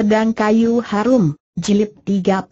Pedang Kayu Harum, Jilid 32.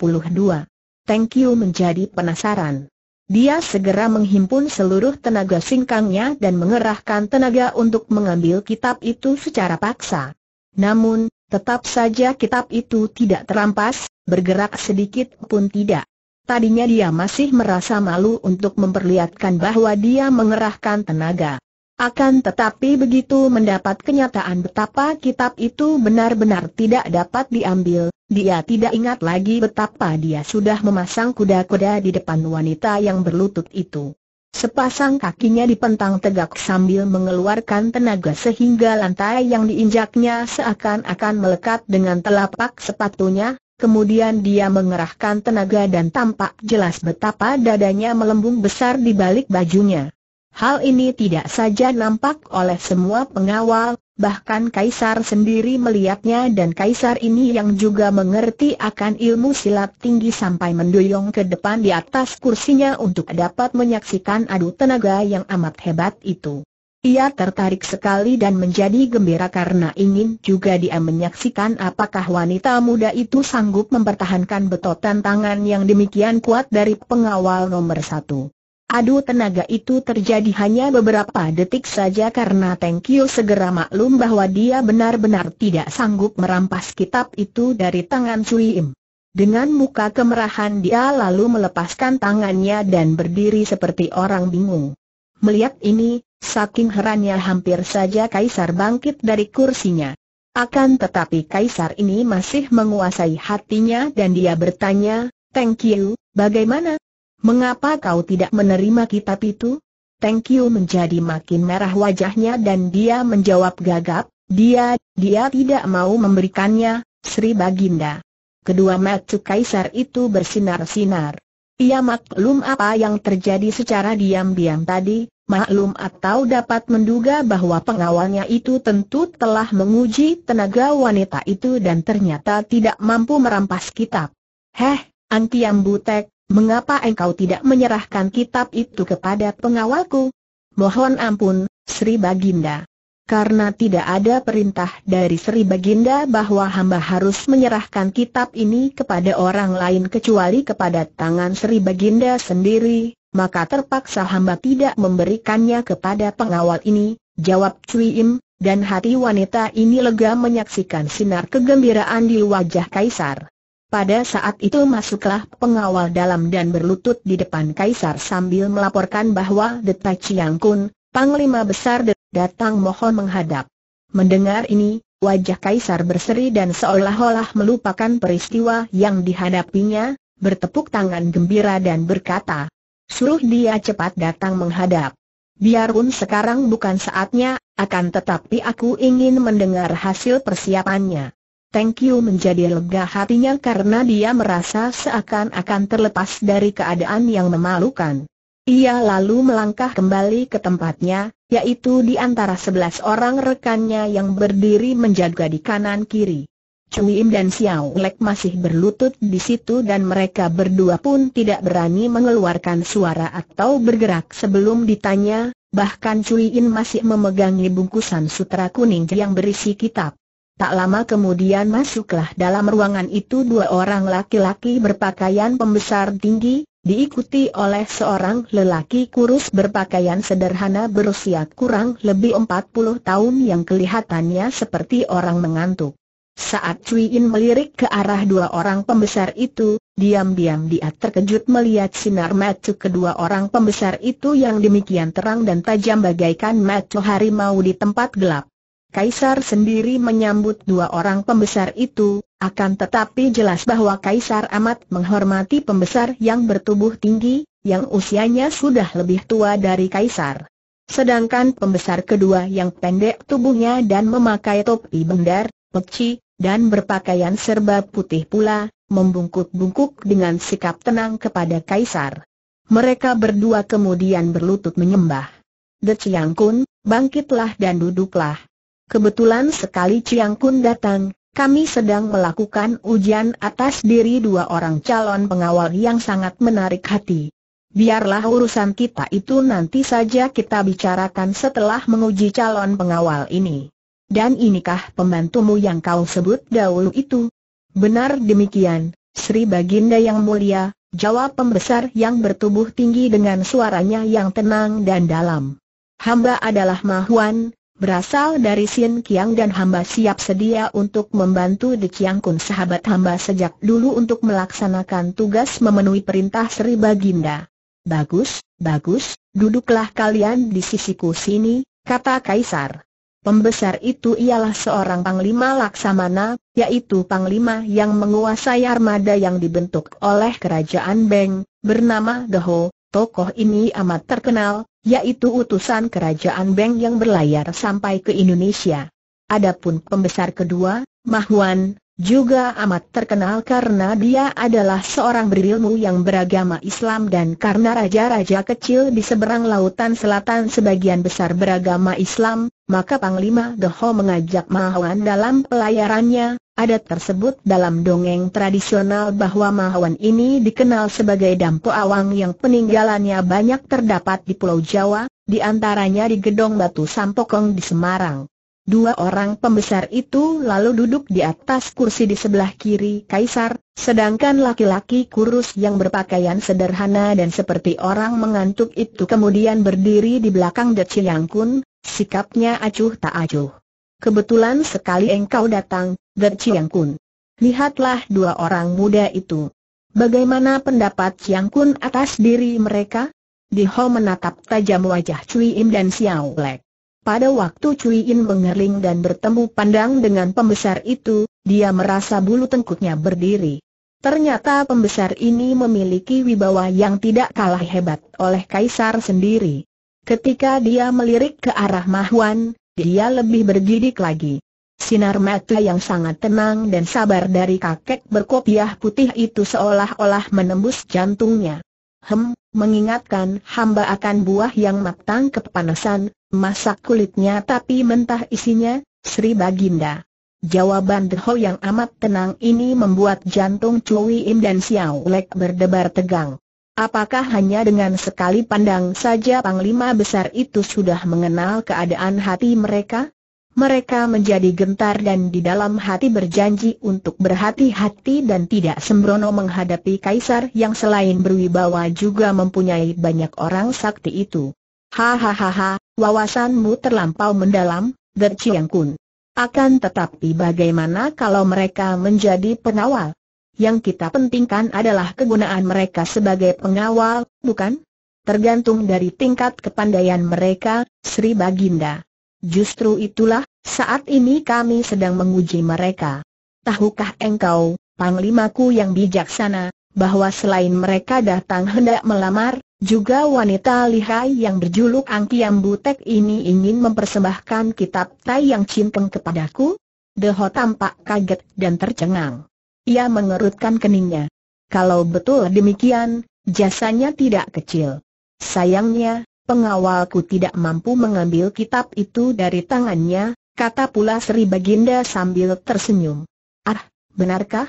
Tengkiu menjadi penasaran. Dia segera menghimpun seluruh tenaga singkangnya dan mengerahkan tenaga untuk mengambil kitab itu secara paksa. Namun, tetap saja kitab itu tidak terampas, bergerak sedikit pun tidak. Tadinya dia masih merasa malu untuk memperlihatkan bahwa dia mengerahkan tenaga. Akan tetapi begitu mendapat kenyataan betapa kitab itu benar-benar tidak dapat diambil, dia tidak ingat lagi betapa dia sudah memasang kuda-kuda di depan wanita yang berlutut itu. Sepasang kakinya dipentang tegak sambil mengeluarkan tenaga sehingga lantai yang diinjaknya seakan-akan melekat dengan telapak sepatunya, kemudian dia mengerahkan tenaga dan tampak jelas betapa dadanya melembung besar di balik bajunya. Hal ini tidak saja nampak oleh semua pengawal, bahkan Kaisar sendiri melihatnya dan Kaisar ini yang juga mengerti akan ilmu silat tinggi sampai mendoyong ke depan di atas kursinya untuk dapat menyaksikan adu tenaga yang amat hebat itu. Ia tertarik sekali dan menjadi gembira karena ingin juga dia menyaksikan apakah wanita muda itu sanggup mempertahankan betotan tangan yang demikian kuat dari pengawal nomor satu. Adu tenaga itu terjadi hanya beberapa detik saja karena Teng Kio segera maklum bahwa dia benar-benar tidak sanggup merampas kitab itu dari tangan Cui Im. Dengan muka kemerahan dia lalu melepaskan tangannya dan berdiri seperti orang bingung. Melihat ini, saking herannya hampir saja Kaisar bangkit dari kursinya. Akan tetapi Kaisar ini masih menguasai hatinya dan dia bertanya, Teng Kio, bagaimana? mengapa kau tidak menerima kitab itu? Teng Kiu menjadi makin merah wajahnya dan dia menjawab gagap, dia, dia tidak mau memberikannya, Sri Baginda. Kedua mata kaisar itu bersinar-sinar. Ia maklum apa yang terjadi secara diam-diam tadi, maklum atau dapat menduga bahwa pengawalnya itu tentu telah menguji tenaga wanita itu dan ternyata tidak mampu merampas kitab. Heh, Antiam Butek, Mengapa engkau tidak menyerahkan kitab itu kepada pengawalku? Mohon ampun, Sri Baginda. Karena tidak ada perintah dari Sri Baginda bahwa hamba harus menyerahkan kitab ini kepada orang lain kecuali kepada tangan Sri Baginda sendiri, maka terpaksa hamba tidak memberikannya kepada pengawal ini, jawab Cui Im, dan hati wanita ini lega menyaksikan sinar kegembiraan di wajah Kaisar. Pada saat itu masuklah pengawal dalam dan berlutut di depan kaisar sambil melaporkan bahwa Deta Chiang Kun, Panglima Besar de, datang mohon menghadap. Mendengar ini, wajah kaisar berseri dan seolah-olah melupakan peristiwa yang dihadapinya, bertepuk tangan gembira dan berkata, Suruh dia cepat datang menghadap. Biarpun sekarang bukan saatnya, akan tetapi aku ingin mendengar hasil persiapannya. Thank you menjadi lega hatinya karena dia merasa seakan-akan terlepas dari keadaan yang memalukan. Ia lalu melangkah kembali ke tempatnya, yaitu di antara sebelas orang rekannya yang berdiri menjaga di kanan kiri. Cui Im dan Xiao Lek masih berlutut di situ dan mereka berdua pun tidak berani mengeluarkan suara atau bergerak sebelum ditanya, bahkan Cui Im masih memegangi bungkusan sutra kuning yang berisi kitab. Tak lama kemudian masuklah dalam ruangan itu dua orang laki-laki berpakaian pembesar tinggi, diikuti oleh seorang lelaki kurus berpakaian sederhana berusia kurang lebih 40 tahun yang kelihatannya seperti orang mengantuk. Saat Cui In melirik ke arah dua orang pembesar itu, diam-diam dia terkejut melihat sinar mata kedua orang pembesar itu yang demikian terang dan tajam bagaikan mata harimau di tempat gelap. Kaisar sendiri menyambut dua orang pembesar itu, akan tetapi jelas bahwa Kaisar amat menghormati pembesar yang bertubuh tinggi, yang usianya sudah lebih tua dari Kaisar. Sedangkan pembesar kedua yang pendek tubuhnya dan memakai topi bendar, peci, dan berpakaian serba putih pula, membungkuk-bungkuk dengan sikap tenang kepada Kaisar. Mereka berdua kemudian berlutut menyembah. De Kun, bangkitlah dan duduklah Kebetulan sekali Chiang Kun datang, kami sedang melakukan ujian atas diri dua orang calon pengawal yang sangat menarik hati. Biarlah urusan kita itu nanti saja kita bicarakan setelah menguji calon pengawal ini. Dan inikah pembantumu yang kau sebut dahulu itu? Benar demikian, Sri Baginda yang mulia, jawab pembesar yang bertubuh tinggi dengan suaranya yang tenang dan dalam. Hamba adalah Mahuan, berasal dari Sin Kiang dan hamba siap sedia untuk membantu Di Chiang Kun sahabat hamba sejak dulu untuk melaksanakan tugas memenuhi perintah Sri Baginda. Bagus, bagus, duduklah kalian di sisiku sini, kata Kaisar. Pembesar itu ialah seorang Panglima Laksamana, yaitu Panglima yang menguasai armada yang dibentuk oleh Kerajaan Beng, bernama Geho, Tokoh ini amat terkenal, yaitu utusan kerajaan Beng yang berlayar sampai ke Indonesia. Adapun pembesar kedua, Mahuan, juga amat terkenal karena dia adalah seorang berilmu yang beragama Islam dan karena raja-raja kecil di seberang lautan selatan sebagian besar beragama Islam, maka Panglima Deho mengajak Mahawan dalam pelayarannya, ada tersebut dalam dongeng tradisional bahwa Mahawan ini dikenal sebagai Dampo Awang yang peninggalannya banyak terdapat di Pulau Jawa, di antaranya di Gedong Batu Sampokong di Semarang. Dua orang pembesar itu lalu duduk di atas kursi di sebelah kiri Kaisar, sedangkan laki-laki kurus yang berpakaian sederhana dan seperti orang mengantuk itu kemudian berdiri di belakang Deci Kun, Sikapnya acuh tak acuh. Kebetulan sekali engkau datang, Der Chiang Kun. Lihatlah dua orang muda itu. Bagaimana pendapat Chiang Kun atas diri mereka? Di Ho menatap tajam wajah Cui Im dan Xiao Lek. Pada waktu Cui Im mengerling dan bertemu pandang dengan pembesar itu, dia merasa bulu tengkuknya berdiri. Ternyata pembesar ini memiliki wibawa yang tidak kalah hebat oleh kaisar sendiri. Ketika dia melirik ke arah Mahuan, dia lebih bergidik lagi. Sinar mata yang sangat tenang dan sabar dari kakek berkopiah putih itu seolah-olah menembus jantungnya. Hem, mengingatkan hamba akan buah yang matang kepanasan, masak kulitnya tapi mentah isinya, Sri Baginda. Jawaban Deho yang amat tenang ini membuat jantung Cui Im dan Xiao Lek berdebar tegang. Apakah hanya dengan sekali pandang saja Panglima Besar itu sudah mengenal keadaan hati mereka? Mereka menjadi gentar dan di dalam hati berjanji untuk berhati-hati dan tidak sembrono menghadapi kaisar yang selain berwibawa juga mempunyai banyak orang sakti itu. Hahaha, wawasanmu terlampau mendalam, Gerciang Kun. Akan tetapi bagaimana kalau mereka menjadi pengawal? Yang kita pentingkan adalah kegunaan mereka sebagai pengawal, bukan? Tergantung dari tingkat kepandaian mereka, Sri Baginda. Justru itulah, saat ini kami sedang menguji mereka. Tahukah engkau, Panglimaku yang bijaksana, bahwa selain mereka datang hendak melamar, juga wanita lihai yang berjuluk Angkiam Butek ini ingin mempersembahkan kitab Tai Yang Cinkeng kepadaku? Deho tampak kaget dan tercengang. Ia mengerutkan keningnya. Kalau betul demikian, jasanya tidak kecil. Sayangnya, pengawalku tidak mampu mengambil kitab itu dari tangannya, kata pula Sri Baginda sambil tersenyum. Ah, benarkah?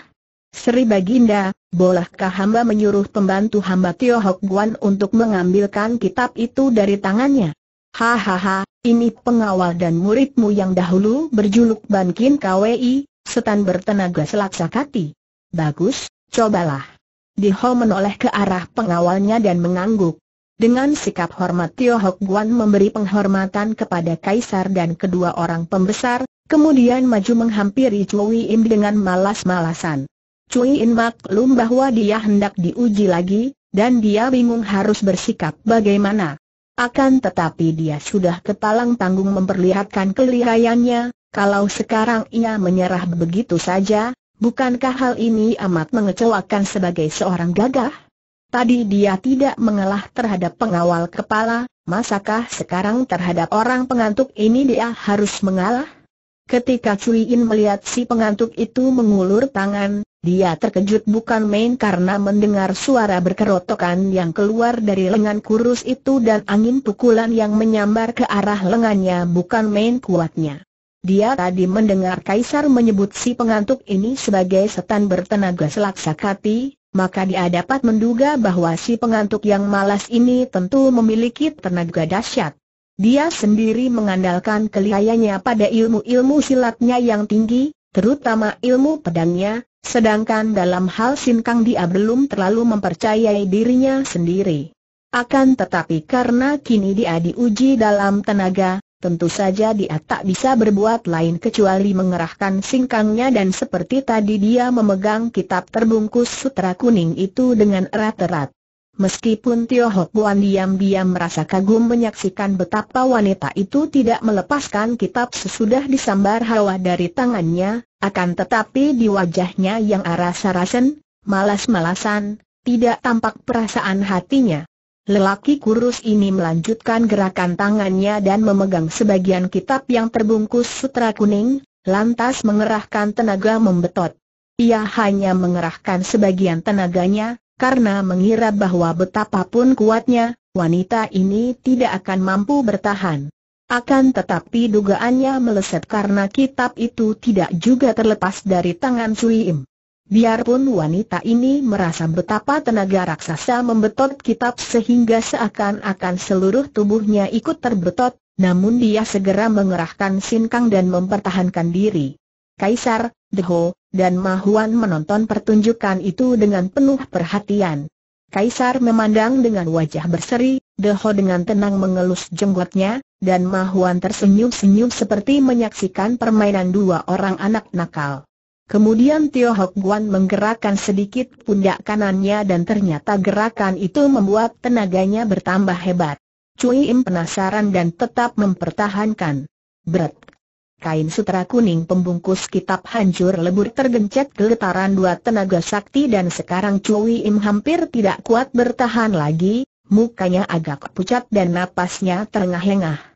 Sri Baginda, bolehkah hamba menyuruh pembantu hamba Tio Hok Guan untuk mengambilkan kitab itu dari tangannya? Hahaha, ini pengawal dan muridmu yang dahulu berjuluk Bankin Kwei setan bertenaga selak sakati. Bagus, cobalah. Diho menoleh ke arah pengawalnya dan mengangguk. Dengan sikap hormat Tio Hok Guan memberi penghormatan kepada Kaisar dan kedua orang pembesar, kemudian maju menghampiri Cui Im dengan malas-malasan. Cui In maklum bahwa dia hendak diuji lagi, dan dia bingung harus bersikap bagaimana. Akan tetapi dia sudah kepalang tanggung memperlihatkan kelihayannya, kalau sekarang ia menyerah begitu saja, bukankah hal ini amat mengecewakan sebagai seorang gagah? Tadi dia tidak mengalah terhadap pengawal kepala, masakah sekarang terhadap orang pengantuk ini dia harus mengalah? Ketika Cui In melihat si pengantuk itu mengulur tangan, dia terkejut bukan main karena mendengar suara berkerotokan yang keluar dari lengan kurus itu dan angin pukulan yang menyambar ke arah lengannya bukan main kuatnya. Dia tadi mendengar Kaisar menyebut si pengantuk ini sebagai setan bertenaga sakati, maka dia dapat menduga bahwa si pengantuk yang malas ini tentu memiliki tenaga dahsyat. Dia sendiri mengandalkan kelihayanya pada ilmu-ilmu silatnya yang tinggi, terutama ilmu pedangnya, sedangkan dalam hal sinkang dia belum terlalu mempercayai dirinya sendiri. Akan tetapi karena kini dia diuji dalam tenaga, Tentu saja dia tak bisa berbuat lain kecuali mengerahkan singkangnya dan seperti tadi dia memegang kitab terbungkus sutra kuning itu dengan erat-erat. Meskipun Tio Hok Buan diam-diam merasa kagum menyaksikan betapa wanita itu tidak melepaskan kitab sesudah disambar hawa dari tangannya, akan tetapi di wajahnya yang arah sarasen, malas-malasan, tidak tampak perasaan hatinya. Lelaki kurus ini melanjutkan gerakan tangannya dan memegang sebagian kitab yang terbungkus sutra kuning, lantas mengerahkan tenaga membetot. Ia hanya mengerahkan sebagian tenaganya, karena mengira bahwa betapapun kuatnya, wanita ini tidak akan mampu bertahan. Akan tetapi dugaannya meleset karena kitab itu tidak juga terlepas dari tangan Sui Im. Biarpun wanita ini merasa betapa tenaga raksasa membetot kitab sehingga seakan-akan seluruh tubuhnya ikut terbetot, namun dia segera mengerahkan sinkang dan mempertahankan diri. Kaisar, Deho, dan Mahuan menonton pertunjukan itu dengan penuh perhatian. Kaisar memandang dengan wajah berseri, Deho dengan tenang mengelus jenggotnya, dan Mahuan tersenyum-senyum seperti menyaksikan permainan dua orang anak nakal. Kemudian Tio Hok Guan menggerakkan sedikit pundak kanannya dan ternyata gerakan itu membuat tenaganya bertambah hebat. Cui Im penasaran dan tetap mempertahankan. Berat. Kain sutra kuning pembungkus kitab hancur lebur tergencet geletaran dua tenaga sakti dan sekarang Cui Im hampir tidak kuat bertahan lagi, mukanya agak pucat dan napasnya terengah-engah.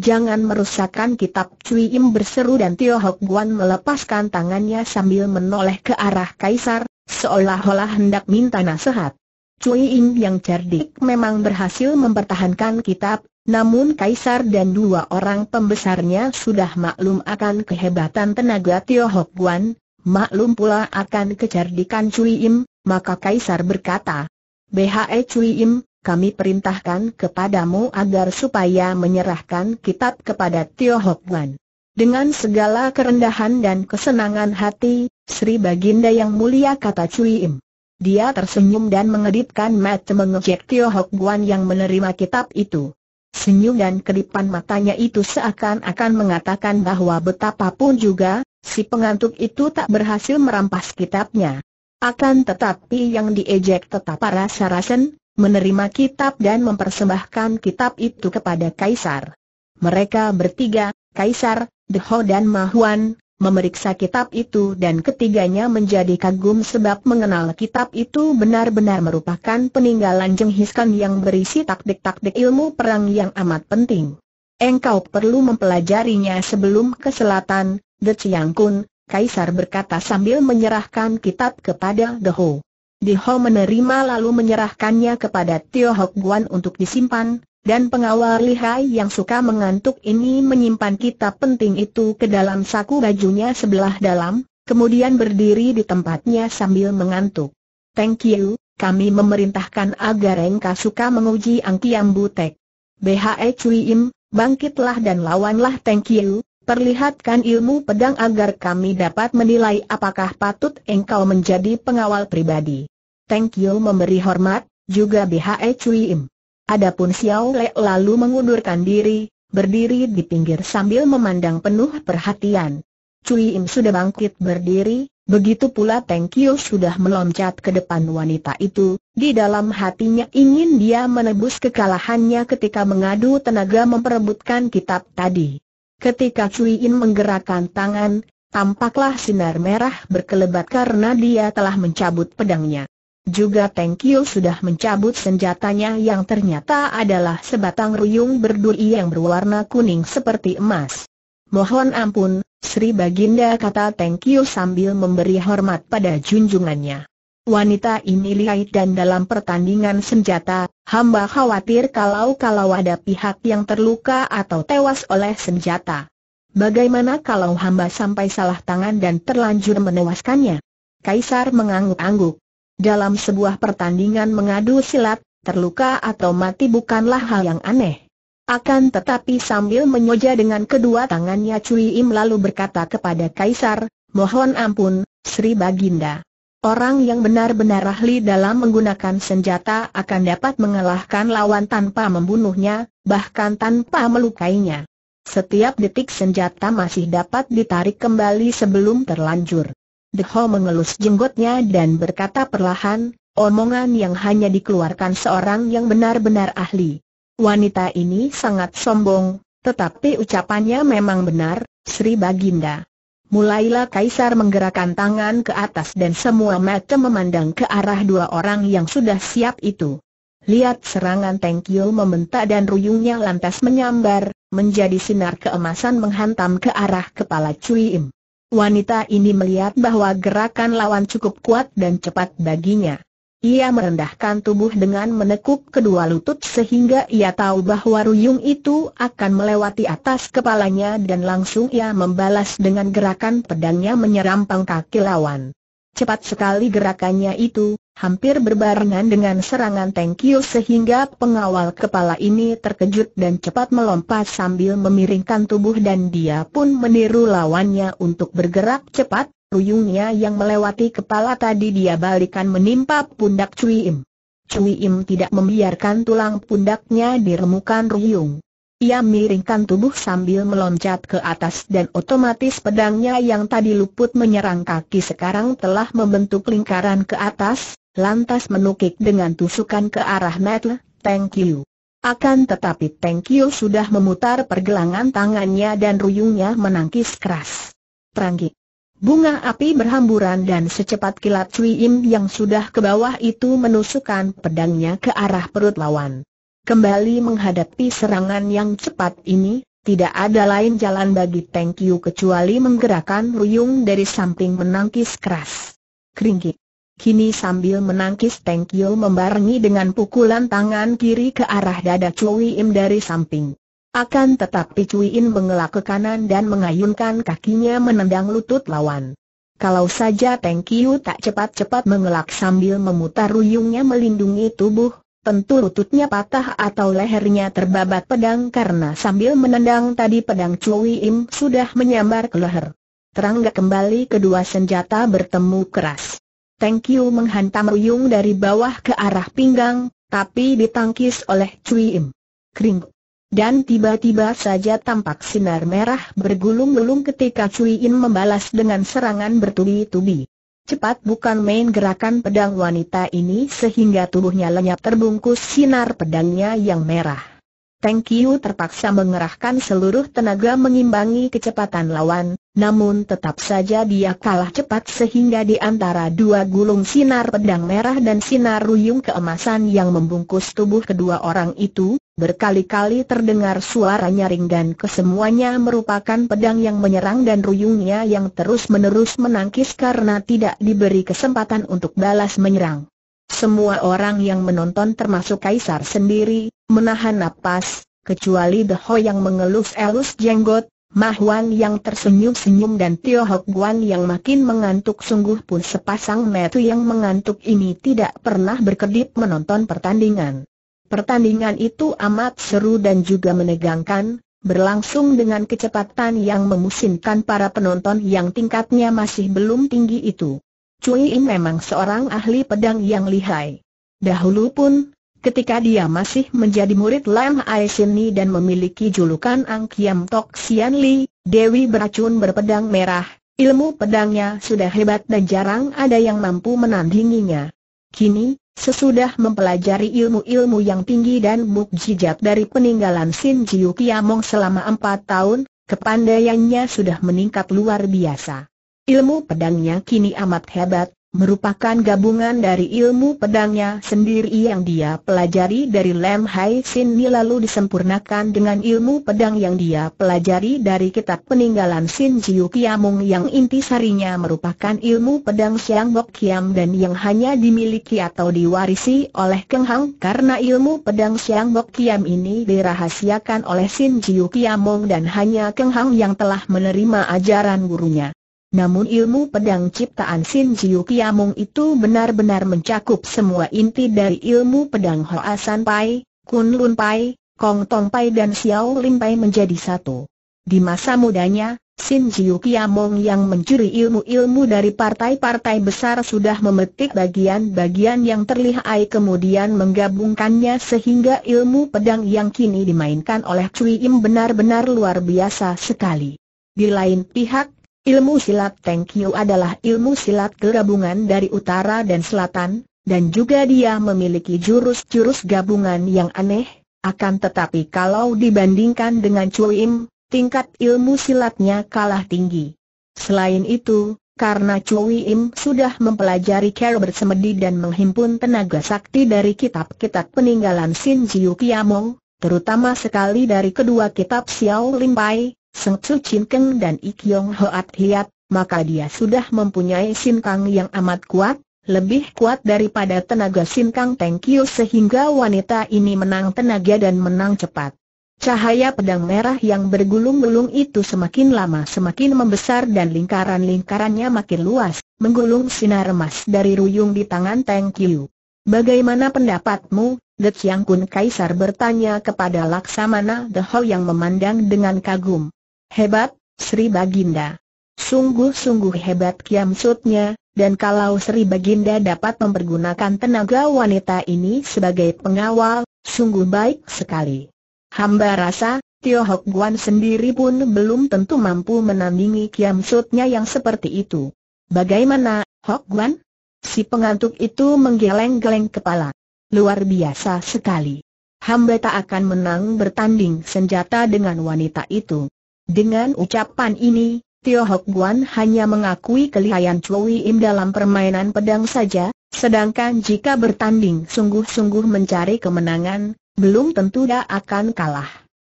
Jangan merusakkan kitab Cui Im berseru dan Tio Hok Guan melepaskan tangannya sambil menoleh ke arah Kaisar, seolah-olah hendak minta nasihat. Cui Im yang cerdik memang berhasil mempertahankan kitab, namun Kaisar dan dua orang pembesarnya sudah maklum akan kehebatan tenaga Tio Hok Guan, maklum pula akan kecerdikan Cui Im, maka Kaisar berkata, BHE Cui Im, kami perintahkan kepadamu agar supaya menyerahkan kitab kepada Tio Hok Wan. Dengan segala kerendahan dan kesenangan hati, Sri Baginda yang mulia kata Cui Im. Dia tersenyum dan mengedipkan mata mengecek Tio Hok Guan yang menerima kitab itu. Senyum dan kedipan matanya itu seakan-akan mengatakan bahwa betapapun juga, si pengantuk itu tak berhasil merampas kitabnya. Akan tetapi yang diejek tetap para Sarasen, menerima kitab dan mempersembahkan kitab itu kepada Kaisar. Mereka bertiga, Kaisar, Deho dan Mahuan, memeriksa kitab itu dan ketiganya menjadi kagum sebab mengenal kitab itu benar-benar merupakan peninggalan Jenghiskan yang berisi taktik-taktik ilmu perang yang amat penting. Engkau perlu mempelajarinya sebelum ke selatan, Deciangkun, Kaisar berkata sambil menyerahkan kitab kepada Deho. Di Ho menerima lalu menyerahkannya kepada Tio Hok Guan untuk disimpan, dan pengawal lihai yang suka mengantuk ini menyimpan kitab penting itu ke dalam saku bajunya sebelah dalam, kemudian berdiri di tempatnya sambil mengantuk. Thank you, kami memerintahkan agar engkau suka menguji Angkiam Butek. BHE Cui Im, bangkitlah dan lawanlah Thank you, Perlihatkan ilmu pedang agar kami dapat menilai apakah patut engkau menjadi pengawal pribadi. Teng Kiu memberi hormat, juga Bhe Cui Im. Adapun Xiao Le lalu mengundurkan diri, berdiri di pinggir sambil memandang penuh perhatian. Cui Im sudah bangkit berdiri, begitu pula Teng Kiu sudah meloncat ke depan wanita itu, di dalam hatinya ingin dia menebus kekalahannya ketika mengadu tenaga memperebutkan kitab tadi. Ketika Cui Im menggerakkan tangan, tampaklah sinar merah berkelebat karena dia telah mencabut pedangnya. Juga Teng Kiu sudah mencabut senjatanya yang ternyata adalah sebatang ruyung berduri yang berwarna kuning seperti emas. Mohon ampun, Sri Baginda kata Teng Kiu sambil memberi hormat pada junjungannya. Wanita ini lihai dan dalam pertandingan senjata, hamba khawatir kalau-kalau ada pihak yang terluka atau tewas oleh senjata. Bagaimana kalau hamba sampai salah tangan dan terlanjur menewaskannya? Kaisar mengangguk-angguk. Dalam sebuah pertandingan mengadu silat, terluka atau mati bukanlah hal yang aneh. Akan tetapi sambil menyoja dengan kedua tangannya Cui Im lalu berkata kepada Kaisar, mohon ampun, Sri Baginda. Orang yang benar-benar ahli dalam menggunakan senjata akan dapat mengalahkan lawan tanpa membunuhnya, bahkan tanpa melukainya. Setiap detik senjata masih dapat ditarik kembali sebelum terlanjur. The Ho mengelus jenggotnya dan berkata perlahan, omongan yang hanya dikeluarkan seorang yang benar-benar ahli. Wanita ini sangat sombong, tetapi ucapannya memang benar, Sri Baginda. Mulailah Kaisar menggerakkan tangan ke atas dan semua mata memandang ke arah dua orang yang sudah siap itu. Lihat serangan Teng membentak dan ruyungnya lantas menyambar, menjadi sinar keemasan menghantam ke arah kepala Cui Im. Wanita ini melihat bahwa gerakan lawan cukup kuat dan cepat baginya. Ia merendahkan tubuh dengan menekuk kedua lutut sehingga ia tahu bahwa ruyung itu akan melewati atas kepalanya dan langsung ia membalas dengan gerakan pedangnya menyeram kaki lawan. Cepat sekali gerakannya itu, hampir berbarengan dengan serangan tankio sehingga pengawal kepala ini terkejut dan cepat melompat sambil memiringkan tubuh dan dia pun meniru lawannya untuk bergerak cepat, ruyungnya yang melewati kepala tadi dia balikan menimpa pundak Cui Im. Cui Im tidak membiarkan tulang pundaknya diremukan ruyung. Ia miringkan tubuh sambil meloncat ke atas dan otomatis pedangnya yang tadi luput menyerang kaki sekarang telah membentuk lingkaran ke atas, lantas menukik dengan tusukan ke arah Metle, Thank you. Akan tetapi Teng Kiu sudah memutar pergelangan tangannya dan ruyungnya menangkis keras. Perangi. Bunga api berhamburan dan secepat kilat Cui Im yang sudah ke bawah itu menusukkan pedangnya ke arah perut lawan. Kembali menghadapi serangan yang cepat ini, tidak ada lain jalan bagi Teng Kiu kecuali menggerakkan ruyung dari samping menangkis keras. Keringki. Kini sambil menangkis Teng Kyo membarengi dengan pukulan tangan kiri ke arah dada Cui Im dari samping. Akan tetapi Cui Im mengelak ke kanan dan mengayunkan kakinya menendang lutut lawan. Kalau saja Teng Kyo tak cepat-cepat mengelak sambil memutar ruyungnya melindungi tubuh, tentu lututnya patah atau lehernya terbabat pedang karena sambil menendang tadi pedang Cui Im sudah menyambar ke leher. Terangga kembali kedua senjata bertemu keras. Teng Kiu menghantam Ruyung dari bawah ke arah pinggang, tapi ditangkis oleh Cui Im. Kering. Dan tiba-tiba saja tampak sinar merah bergulung-gulung ketika Cui Im membalas dengan serangan bertubi-tubi. Cepat bukan main gerakan pedang wanita ini sehingga tubuhnya lenyap terbungkus sinar pedangnya yang merah. Teng Kiu terpaksa mengerahkan seluruh tenaga mengimbangi kecepatan lawan, namun tetap saja dia kalah cepat sehingga di antara dua gulung sinar pedang merah dan sinar ruyung keemasan yang membungkus tubuh kedua orang itu, berkali-kali terdengar suara nyaring dan kesemuanya merupakan pedang yang menyerang dan ruyungnya yang terus-menerus menangkis karena tidak diberi kesempatan untuk balas menyerang. Semua orang yang menonton termasuk Kaisar sendiri, menahan napas, kecuali Ho yang mengelus-elus jenggot, Mahuan yang tersenyum-senyum dan Tio Hok Guan yang makin mengantuk sungguh pun sepasang metu yang mengantuk ini tidak pernah berkedip menonton pertandingan. Pertandingan itu amat seru dan juga menegangkan, berlangsung dengan kecepatan yang memusingkan para penonton yang tingkatnya masih belum tinggi itu. Cui In memang seorang ahli pedang yang lihai. Dahulu pun, Ketika dia masih menjadi murid Lam Ai dan memiliki julukan Ang Kiam Tok Sian Li, Dewi beracun berpedang merah, ilmu pedangnya sudah hebat dan jarang ada yang mampu menandinginya. Kini, sesudah mempelajari ilmu-ilmu yang tinggi dan mukjizat dari peninggalan Sin Jiu Kiamong selama empat tahun, kepandaiannya sudah meningkat luar biasa. Ilmu pedangnya kini amat hebat, merupakan gabungan dari ilmu pedangnya sendiri yang dia pelajari dari Lam Hai Sin Ni lalu disempurnakan dengan ilmu pedang yang dia pelajari dari kitab peninggalan Sin Jiu Kiamung yang sarinya merupakan ilmu pedang Siang Bok Kiam dan yang hanya dimiliki atau diwarisi oleh Keng Hang karena ilmu pedang Siang Bok Kiam ini dirahasiakan oleh Sin Jiu Kiamung dan hanya Keng Hang yang telah menerima ajaran gurunya. Namun ilmu pedang ciptaan Sin Jiu Kiamong itu benar-benar mencakup semua inti dari ilmu pedang San Pai, Kun Lun Pai, Kong Tong Pai dan Xiao Lim Pai menjadi satu. Di masa mudanya, Sin Jiu Kiamong yang mencuri ilmu-ilmu dari partai-partai besar sudah memetik bagian-bagian yang terlihat ai kemudian menggabungkannya sehingga ilmu pedang yang kini dimainkan oleh Cui Im benar-benar luar biasa sekali. Di lain pihak, Ilmu silat Teng Kiu adalah ilmu silat gabungan dari utara dan selatan, dan juga dia memiliki jurus-jurus gabungan yang aneh, akan tetapi kalau dibandingkan dengan Cui Im, tingkat ilmu silatnya kalah tinggi. Selain itu, karena Cui Im sudah mempelajari cara bersemedi dan menghimpun tenaga sakti dari kitab-kitab peninggalan Sin Jiu Kiamong, terutama sekali dari kedua kitab Xiao Limpai, Seng Tzu Chin Keng dan Ik Yong Hoat Hiat, maka dia sudah mempunyai sinkang yang amat kuat, lebih kuat daripada tenaga sinkang Teng Kiu sehingga wanita ini menang tenaga dan menang cepat. Cahaya pedang merah yang bergulung-gulung itu semakin lama semakin membesar dan lingkaran-lingkarannya makin luas, menggulung sinar emas dari ruyung di tangan Teng Kiu. Bagaimana pendapatmu? Det Yang Kun Kaisar bertanya kepada Laksamana The Deho yang memandang dengan kagum. Hebat, Sri Baginda. Sungguh-sungguh hebat Kiam Sutnya, dan kalau Sri Baginda dapat mempergunakan tenaga wanita ini sebagai pengawal, sungguh baik sekali. Hamba rasa, Tio Hok Guan sendiri pun belum tentu mampu menandingi Kiam Sutnya yang seperti itu. Bagaimana, Hok Guan? Si pengantuk itu menggeleng-geleng kepala. Luar biasa sekali. Hamba tak akan menang bertanding senjata dengan wanita itu. Dengan ucapan ini, Tio Hok Guan hanya mengakui kelihayan Chui Im dalam permainan pedang saja, sedangkan jika bertanding sungguh-sungguh mencari kemenangan, belum tentu dia akan kalah.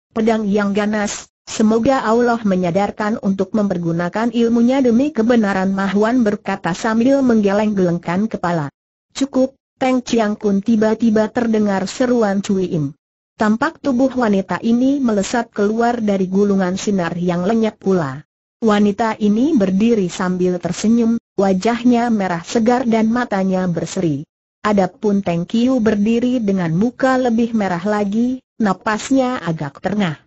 Pedang yang ganas, semoga Allah menyadarkan untuk mempergunakan ilmunya demi kebenaran Mahuan berkata sambil menggeleng-gelengkan kepala. Cukup, Teng Chiang Kun tiba-tiba terdengar seruan Cui Im. Tampak tubuh wanita ini melesat keluar dari gulungan sinar yang lenyap pula. Wanita ini berdiri sambil tersenyum, wajahnya merah segar dan matanya berseri. Adapun Teng Kiu berdiri dengan muka lebih merah lagi, napasnya agak terengah.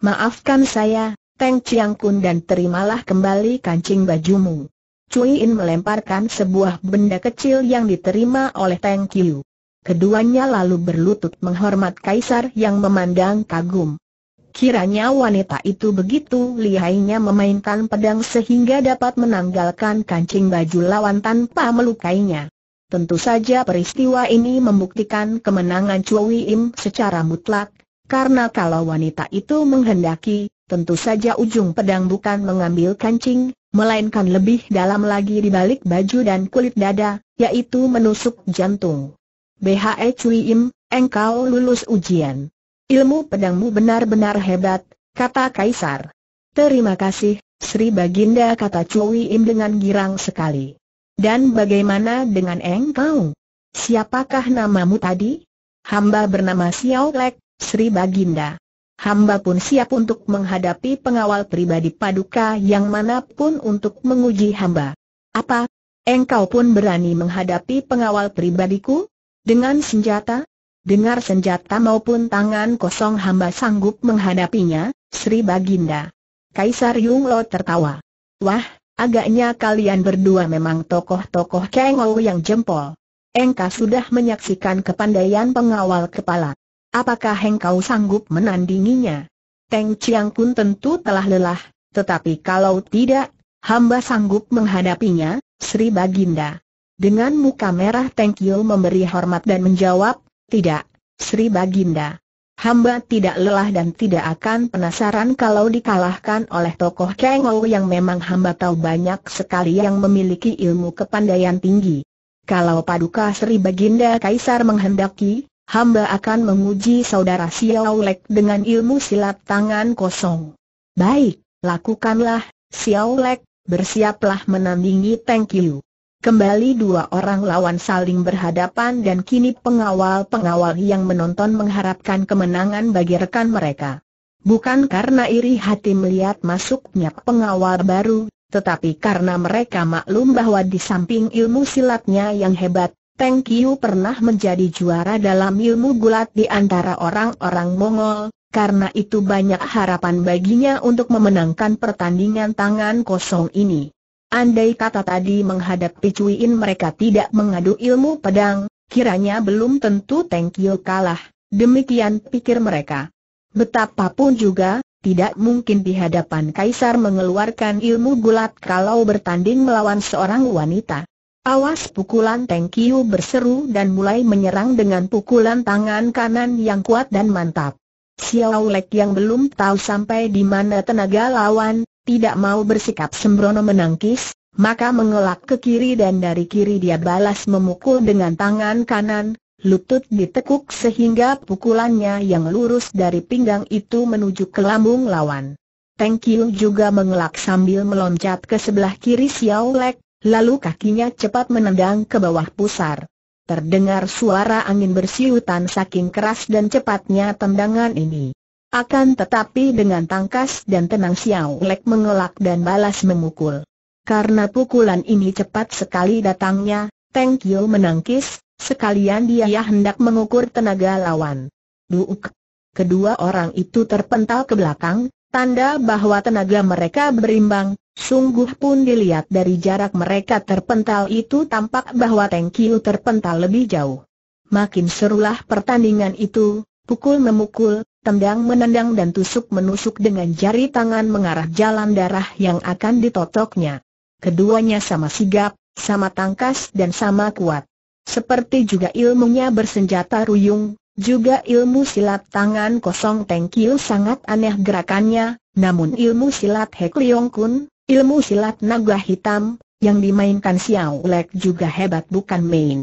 Maafkan saya, Teng Chiang Kun dan terimalah kembali kancing bajumu. Cui In melemparkan sebuah benda kecil yang diterima oleh Teng Kiu. Keduanya lalu berlutut menghormat kaisar yang memandang kagum. Kiranya wanita itu begitu lihainya memainkan pedang sehingga dapat menanggalkan kancing baju lawan tanpa melukainya. Tentu saja peristiwa ini membuktikan kemenangan Cui Im secara mutlak, karena kalau wanita itu menghendaki, tentu saja ujung pedang bukan mengambil kancing, melainkan lebih dalam lagi di balik baju dan kulit dada, yaitu menusuk jantung. BHE Cui Im, engkau lulus ujian. Ilmu pedangmu benar-benar hebat, kata Kaisar. Terima kasih, Sri Baginda kata Cui Im dengan girang sekali. Dan bagaimana dengan engkau? Siapakah namamu tadi? Hamba bernama Xiao Lek, Sri Baginda. Hamba pun siap untuk menghadapi pengawal pribadi paduka yang manapun untuk menguji hamba. Apa? Engkau pun berani menghadapi pengawal pribadiku? Dengan senjata? Dengar senjata maupun tangan kosong hamba sanggup menghadapinya, Sri Baginda. Kaisar Yung Lo tertawa. Wah, agaknya kalian berdua memang tokoh-tokoh Kengou yang jempol. Engkau sudah menyaksikan kepandaian pengawal kepala. Apakah engkau sanggup menandinginya? Teng Chiang pun tentu telah lelah, tetapi kalau tidak, hamba sanggup menghadapinya, Sri Baginda. Dengan muka merah Teng memberi hormat dan menjawab, tidak, Sri Baginda. Hamba tidak lelah dan tidak akan penasaran kalau dikalahkan oleh tokoh Ou yang memang hamba tahu banyak sekali yang memiliki ilmu kepandaian tinggi. Kalau paduka Sri Baginda Kaisar menghendaki, hamba akan menguji saudara Xiao Lek dengan ilmu silat tangan kosong. Baik, lakukanlah, Xiao Lek, bersiaplah menandingi Thank You. Kembali dua orang lawan saling berhadapan dan kini pengawal-pengawal yang menonton mengharapkan kemenangan bagi rekan mereka. Bukan karena iri hati melihat masuknya pengawal baru, tetapi karena mereka maklum bahwa di samping ilmu silatnya yang hebat, Teng Kiu pernah menjadi juara dalam ilmu gulat di antara orang-orang Mongol, karena itu banyak harapan baginya untuk memenangkan pertandingan tangan kosong ini. Andai kata tadi menghadap picuin mereka tidak mengadu ilmu pedang, kiranya belum tentu Teng kalah, demikian pikir mereka. Betapapun juga, tidak mungkin di hadapan Kaisar mengeluarkan ilmu gulat kalau bertanding melawan seorang wanita. Awas pukulan Teng Kiu berseru dan mulai menyerang dengan pukulan tangan kanan yang kuat dan mantap. Xiao Lek yang belum tahu sampai di mana tenaga lawan, tidak mau bersikap sembrono menangkis, maka mengelak ke kiri dan dari kiri dia balas memukul dengan tangan kanan, lutut ditekuk sehingga pukulannya yang lurus dari pinggang itu menuju ke lambung lawan. Teng Kiu juga mengelak sambil meloncat ke sebelah kiri Xiao Lek, lalu kakinya cepat menendang ke bawah pusar. Terdengar suara angin bersiutan saking keras dan cepatnya tendangan ini. Akan tetapi dengan tangkas dan tenang Xiao Lek mengelak dan balas memukul. Karena pukulan ini cepat sekali datangnya, Teng Kyo menangkis, sekalian dia hendak mengukur tenaga lawan. Duuk! Kedua orang itu terpental ke belakang, tanda bahwa tenaga mereka berimbang, sungguh pun dilihat dari jarak mereka terpental itu tampak bahwa Teng Kyo terpental lebih jauh. Makin serulah pertandingan itu, pukul memukul, tendang menendang dan tusuk menusuk dengan jari tangan mengarah jalan darah yang akan ditotoknya. Keduanya sama sigap, sama tangkas dan sama kuat. Seperti juga ilmunya bersenjata ruyung, juga ilmu silat tangan kosong tengkil sangat aneh gerakannya, namun ilmu silat Hek Kun, ilmu silat naga hitam, yang dimainkan Xiao Lek juga hebat bukan main.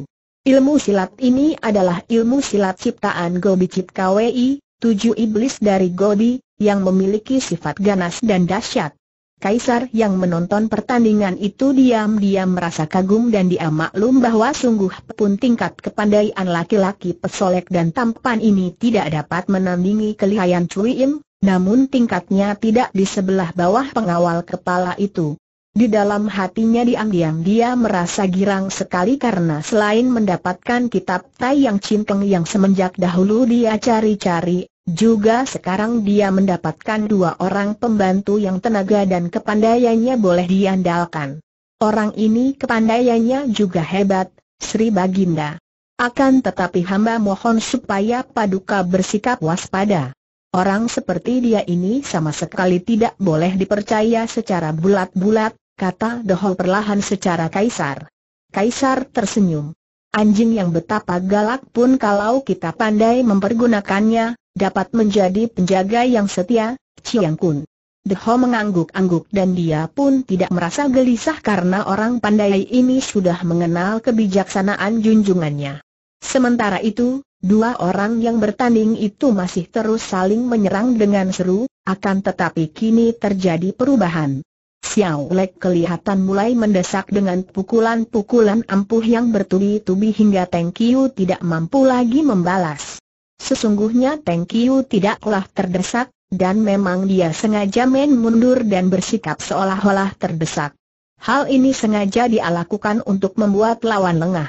Ilmu silat ini adalah ilmu silat ciptaan Gobi Cip KWI, tujuh iblis dari Godi, yang memiliki sifat ganas dan dahsyat. Kaisar yang menonton pertandingan itu diam-diam merasa kagum dan dia maklum bahwa sungguh pun tingkat kepandaian laki-laki pesolek dan tampan ini tidak dapat menandingi kelihayan Cui Im, namun tingkatnya tidak di sebelah bawah pengawal kepala itu. Di dalam hatinya diam-diam dia merasa girang sekali karena selain mendapatkan kitab Tai Yang Cinteng yang semenjak dahulu dia cari-cari, juga sekarang dia mendapatkan dua orang pembantu yang tenaga dan kepandaiannya boleh diandalkan. Orang ini kepandaiannya juga hebat, Sri Baginda. Akan tetapi hamba mohon supaya Paduka bersikap waspada. Orang seperti dia ini sama sekali tidak boleh dipercaya secara bulat-bulat, kata Dohol perlahan secara kaisar. Kaisar tersenyum. Anjing yang betapa galak pun kalau kita pandai mempergunakannya, dapat menjadi penjaga yang setia, Chiang Kun. Deho mengangguk-angguk dan dia pun tidak merasa gelisah karena orang pandai ini sudah mengenal kebijaksanaan junjungannya. Sementara itu, dua orang yang bertanding itu masih terus saling menyerang dengan seru, akan tetapi kini terjadi perubahan. Xiao Lek kelihatan mulai mendesak dengan pukulan-pukulan ampuh yang bertubi-tubi hingga Teng Kiu tidak mampu lagi membalas. Sesungguhnya Teng Kiu tidaklah terdesak, dan memang dia sengaja main mundur dan bersikap seolah-olah terdesak. Hal ini sengaja dia lakukan untuk membuat lawan lengah.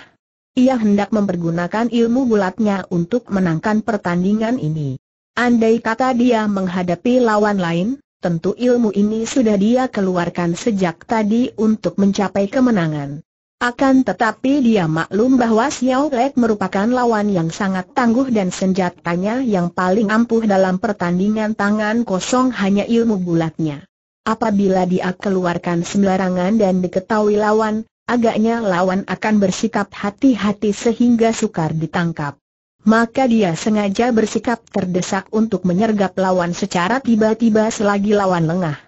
Ia hendak mempergunakan ilmu bulatnya untuk menangkan pertandingan ini. Andai kata dia menghadapi lawan lain, tentu ilmu ini sudah dia keluarkan sejak tadi untuk mencapai kemenangan. Akan tetapi dia maklum bahwa Xiao Lek merupakan lawan yang sangat tangguh dan senjatanya yang paling ampuh dalam pertandingan tangan kosong hanya ilmu bulatnya. Apabila dia keluarkan sembarangan dan diketahui lawan, agaknya lawan akan bersikap hati-hati sehingga sukar ditangkap maka dia sengaja bersikap terdesak untuk menyergap lawan secara tiba-tiba selagi lawan lengah.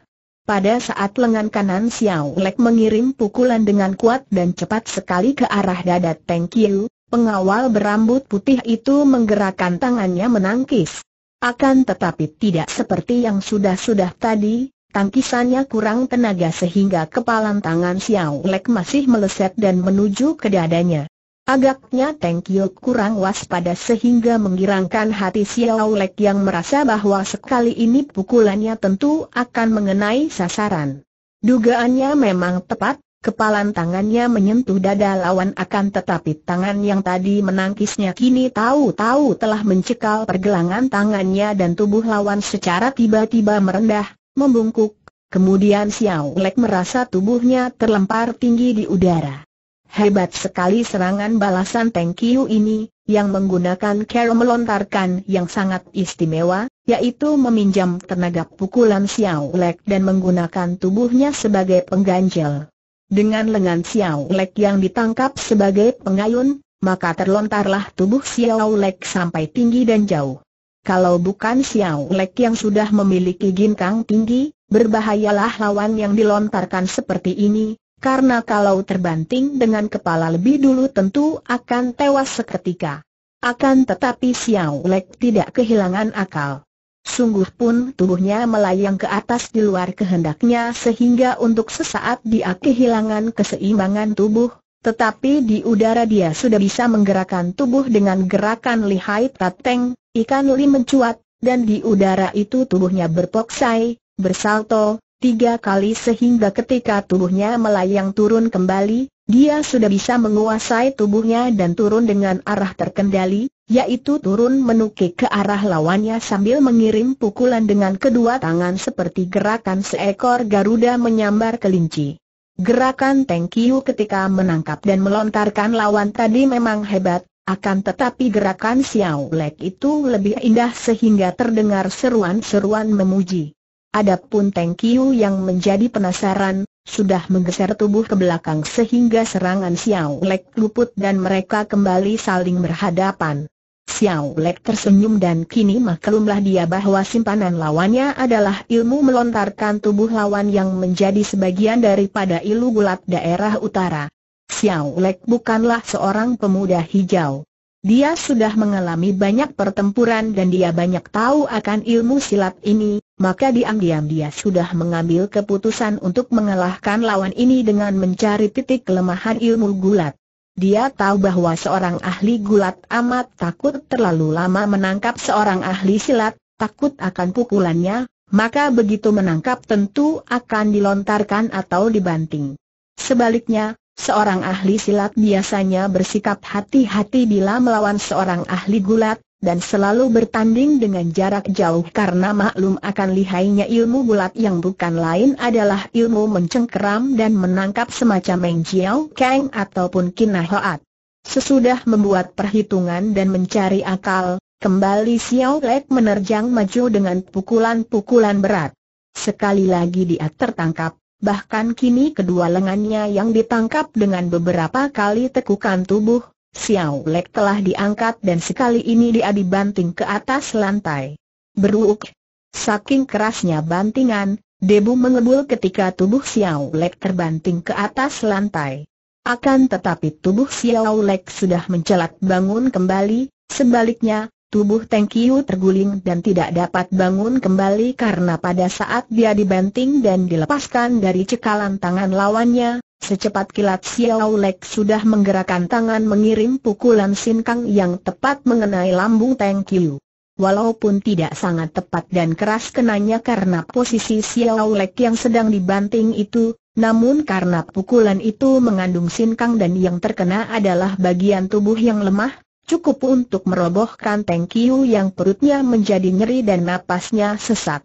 Pada saat lengan kanan Xiao Lek mengirim pukulan dengan kuat dan cepat sekali ke arah dada Teng Kiu, pengawal berambut putih itu menggerakkan tangannya menangkis. Akan tetapi tidak seperti yang sudah-sudah tadi, tangkisannya kurang tenaga sehingga kepalan tangan Xiao Lek masih meleset dan menuju ke dadanya. Agaknya Teng Kio kurang waspada sehingga menggirangkan hati Xiao Lek yang merasa bahwa sekali ini pukulannya tentu akan mengenai sasaran. Dugaannya memang tepat, kepalan tangannya menyentuh dada lawan akan tetapi tangan yang tadi menangkisnya kini tahu-tahu telah mencekal pergelangan tangannya dan tubuh lawan secara tiba-tiba merendah, membungkuk, kemudian Xiao Lek merasa tubuhnya terlempar tinggi di udara. Hebat sekali serangan balasan Teng Kiu ini, yang menggunakan cara melontarkan yang sangat istimewa, yaitu meminjam tenaga pukulan Xiao Lek dan menggunakan tubuhnya sebagai pengganjel. Dengan lengan Xiao Lek yang ditangkap sebagai pengayun, maka terlontarlah tubuh Xiao Lek sampai tinggi dan jauh. Kalau bukan Xiao Lek yang sudah memiliki ginkang tinggi, berbahayalah lawan yang dilontarkan seperti ini, karena kalau terbanting dengan kepala lebih dulu tentu akan tewas seketika. Akan tetapi Xiao Lek tidak kehilangan akal. Sungguh pun tubuhnya melayang ke atas di luar kehendaknya sehingga untuk sesaat dia kehilangan keseimbangan tubuh, tetapi di udara dia sudah bisa menggerakkan tubuh dengan gerakan lihai tateng, ikan li mencuat, dan di udara itu tubuhnya berpoksai, bersalto, tiga kali sehingga ketika tubuhnya melayang turun kembali, dia sudah bisa menguasai tubuhnya dan turun dengan arah terkendali, yaitu turun menukik ke arah lawannya sambil mengirim pukulan dengan kedua tangan seperti gerakan seekor Garuda menyambar kelinci. Gerakan Teng Kiu ketika menangkap dan melontarkan lawan tadi memang hebat, akan tetapi gerakan Xiao Lek itu lebih indah sehingga terdengar seruan-seruan memuji. Adapun Teng Kiu yang menjadi penasaran, sudah menggeser tubuh ke belakang sehingga serangan Xiao Lek luput dan mereka kembali saling berhadapan. Xiao Lek tersenyum dan kini maklumlah dia bahwa simpanan lawannya adalah ilmu melontarkan tubuh lawan yang menjadi sebagian daripada ilmu gulat daerah utara. Xiao Lek bukanlah seorang pemuda hijau. Dia sudah mengalami banyak pertempuran dan dia banyak tahu akan ilmu silat ini, maka diam-diam dia sudah mengambil keputusan untuk mengalahkan lawan ini dengan mencari titik kelemahan ilmu gulat. Dia tahu bahwa seorang ahli gulat amat takut terlalu lama menangkap seorang ahli silat, takut akan pukulannya, maka begitu menangkap tentu akan dilontarkan atau dibanting. Sebaliknya, Seorang ahli silat biasanya bersikap hati-hati bila melawan seorang ahli gulat, dan selalu bertanding dengan jarak jauh karena maklum akan lihainya ilmu gulat yang bukan lain adalah ilmu mencengkeram dan menangkap semacam mengjiao, keng ataupun kinahoat. Sesudah membuat perhitungan dan mencari akal, kembali Xiao Lek menerjang maju dengan pukulan-pukulan berat. Sekali lagi dia tertangkap, bahkan kini kedua lengannya yang ditangkap dengan beberapa kali tekukan tubuh, Xiao Lek telah diangkat dan sekali ini dia dibanting ke atas lantai. Beruuk! Saking kerasnya bantingan, debu mengebul ketika tubuh Xiao Lek terbanting ke atas lantai. Akan tetapi tubuh Xiao Lek sudah mencelat bangun kembali, sebaliknya, Tubuh Teng Kiu terguling dan tidak dapat bangun kembali karena pada saat dia dibanting dan dilepaskan dari cekalan tangan lawannya, secepat kilat Xiao Lek sudah menggerakkan tangan mengirim pukulan sinkang yang tepat mengenai lambung Teng Kiu. Walaupun tidak sangat tepat dan keras kenanya karena posisi Xiao Lek yang sedang dibanting itu, namun karena pukulan itu mengandung sinkang dan yang terkena adalah bagian tubuh yang lemah, Cukup untuk merobohkan Teng Kiu yang perutnya menjadi nyeri dan napasnya sesak.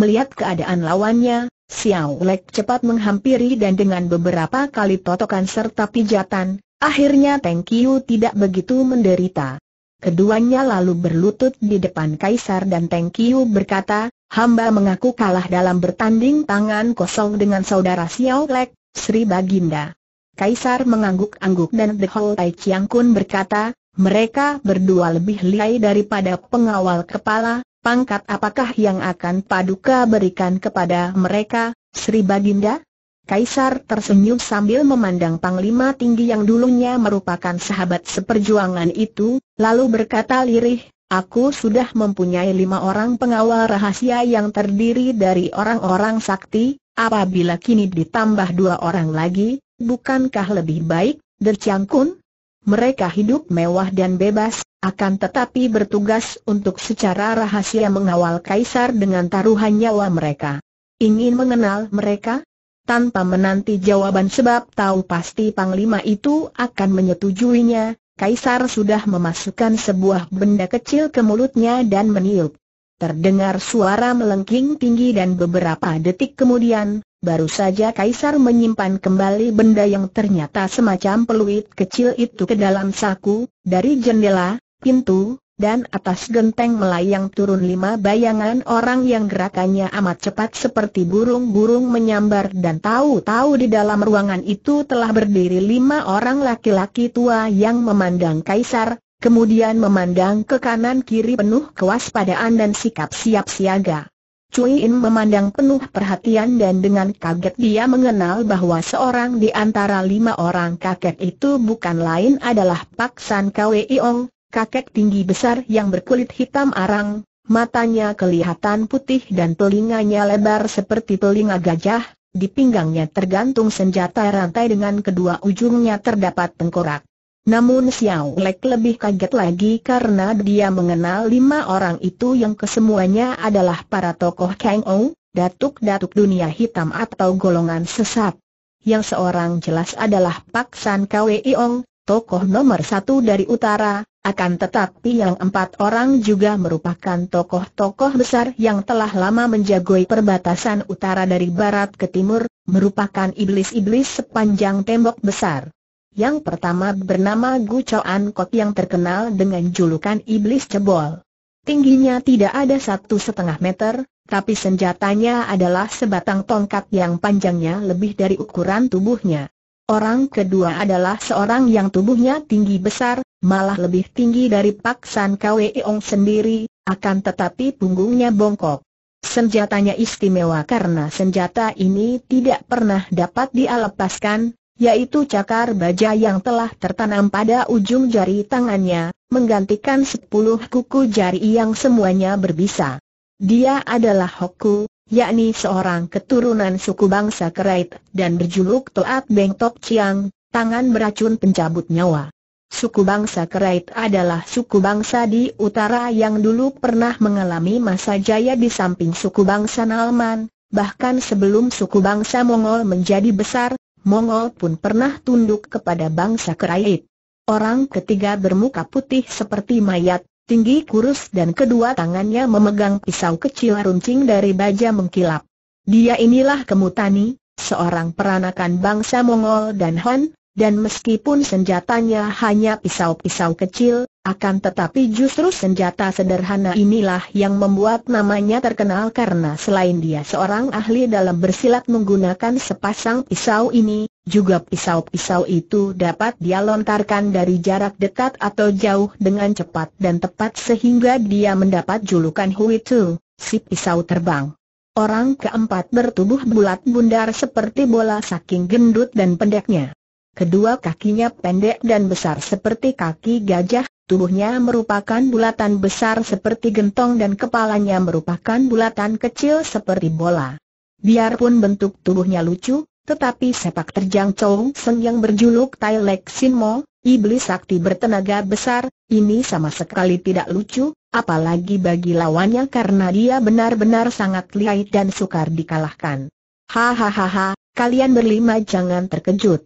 Melihat keadaan lawannya, Xiao Lek cepat menghampiri dan dengan beberapa kali totokan serta pijatan, akhirnya Teng Kiu tidak begitu menderita. Keduanya lalu berlutut di depan Kaisar dan Teng Kiu berkata, hamba mengaku kalah dalam bertanding tangan kosong dengan saudara Xiao Lek, Sri Baginda. Kaisar mengangguk-angguk dan The Ho Tai Chiang Kun berkata, mereka berdua lebih lihai daripada pengawal kepala, pangkat apakah yang akan Paduka berikan kepada mereka, Sri Baginda? Kaisar tersenyum sambil memandang panglima tinggi yang dulunya merupakan sahabat seperjuangan itu, lalu berkata lirih, Aku sudah mempunyai lima orang pengawal rahasia yang terdiri dari orang-orang sakti, apabila kini ditambah dua orang lagi, bukankah lebih baik, Derciang Kun? mereka hidup mewah dan bebas, akan tetapi bertugas untuk secara rahasia mengawal kaisar dengan taruhan nyawa mereka. Ingin mengenal mereka? Tanpa menanti jawaban sebab tahu pasti Panglima itu akan menyetujuinya, Kaisar sudah memasukkan sebuah benda kecil ke mulutnya dan meniup. Terdengar suara melengking tinggi dan beberapa detik kemudian, Baru saja Kaisar menyimpan kembali benda yang ternyata semacam peluit kecil itu ke dalam saku, dari jendela, pintu, dan atas genteng melayang turun lima bayangan orang yang gerakannya amat cepat seperti burung-burung menyambar dan tahu-tahu di dalam ruangan itu telah berdiri lima orang laki-laki tua yang memandang kaisar, kemudian memandang ke kanan kiri penuh kewaspadaan dan sikap siap siaga. Cui In memandang penuh perhatian dan dengan kaget dia mengenal bahwa seorang di antara lima orang kakek itu bukan lain adalah Pak San Kwe Iong, kakek tinggi besar yang berkulit hitam arang, matanya kelihatan putih dan telinganya lebar seperti telinga gajah, di pinggangnya tergantung senjata rantai dengan kedua ujungnya terdapat tengkorak. Namun Xiao Lek lebih kaget lagi karena dia mengenal lima orang itu yang kesemuanya adalah para tokoh Kang Ou, datuk-datuk dunia hitam atau golongan sesat. Yang seorang jelas adalah Pak San Kwei Ong, tokoh nomor satu dari utara, akan tetapi yang empat orang juga merupakan tokoh-tokoh besar yang telah lama menjagoi perbatasan utara dari barat ke timur, merupakan iblis-iblis sepanjang tembok besar. Yang pertama bernama Gu Choan Kot yang terkenal dengan julukan Iblis Cebol. Tingginya tidak ada satu setengah meter, tapi senjatanya adalah sebatang tongkat yang panjangnya lebih dari ukuran tubuhnya. Orang kedua adalah seorang yang tubuhnya tinggi besar, malah lebih tinggi dari Pak San Kwe Ong sendiri, akan tetapi punggungnya bongkok. Senjatanya istimewa karena senjata ini tidak pernah dapat dialepaskan yaitu cakar baja yang telah tertanam pada ujung jari tangannya, menggantikan sepuluh kuku jari yang semuanya berbisa. Dia adalah Hoku, yakni seorang keturunan suku bangsa Kerait dan berjuluk Toat Beng Tok Chiang, tangan beracun pencabut nyawa. Suku bangsa Kerait adalah suku bangsa di utara yang dulu pernah mengalami masa jaya di samping suku bangsa Nalman, bahkan sebelum suku bangsa Mongol menjadi besar, Mongol pun pernah tunduk kepada bangsa Kerait. Orang ketiga bermuka putih seperti mayat, tinggi kurus dan kedua tangannya memegang pisau kecil runcing dari baja mengkilap. Dia inilah Kemutani, seorang peranakan bangsa Mongol dan Han, dan meskipun senjatanya hanya pisau-pisau kecil, akan tetapi justru senjata sederhana inilah yang membuat namanya terkenal karena selain dia seorang ahli dalam bersilat menggunakan sepasang pisau ini, juga pisau-pisau itu dapat dia lontarkan dari jarak dekat atau jauh dengan cepat dan tepat sehingga dia mendapat julukan Hui Tu, si pisau terbang. Orang keempat bertubuh bulat bundar seperti bola saking gendut dan pendeknya. Kedua kakinya pendek dan besar seperti kaki gajah Tubuhnya merupakan bulatan besar seperti gentong dan kepalanya merupakan bulatan kecil seperti bola. Biarpun bentuk tubuhnya lucu, tetapi sepak terjang Chow Seng yang berjuluk Tai Lek Sin Mo, iblis sakti bertenaga besar, ini sama sekali tidak lucu, apalagi bagi lawannya karena dia benar-benar sangat lihai dan sukar dikalahkan. Hahaha, kalian berlima jangan terkejut.